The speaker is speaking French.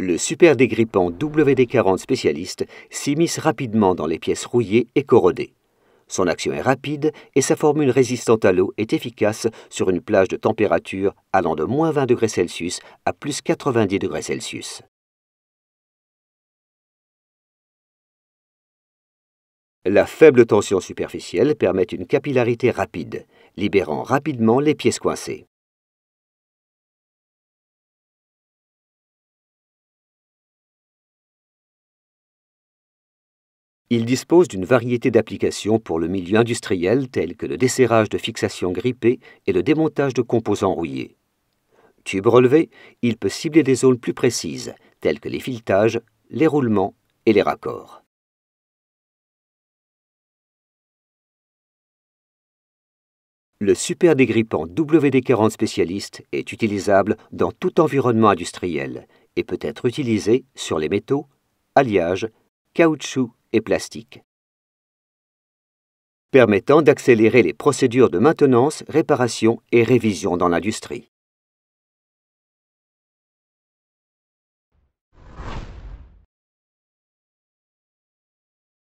Le super dégrippant WD-40 spécialiste s'immisce rapidement dans les pièces rouillées et corrodées. Son action est rapide et sa formule résistante à l'eau est efficace sur une plage de température allant de moins 20 degrés Celsius à plus 90 degrés Celsius. La faible tension superficielle permet une capillarité rapide, libérant rapidement les pièces coincées. Il dispose d'une variété d'applications pour le milieu industriel telles que le desserrage de fixations grippées et le démontage de composants rouillés. Tube relevé, il peut cibler des zones plus précises telles que les filetages, les roulements et les raccords. Le super-dégrippant WD-40 spécialiste est utilisable dans tout environnement industriel et peut être utilisé sur les métaux, alliages, caoutchouc et plastique, permettant d'accélérer les procédures de maintenance, réparation et révision dans l'industrie.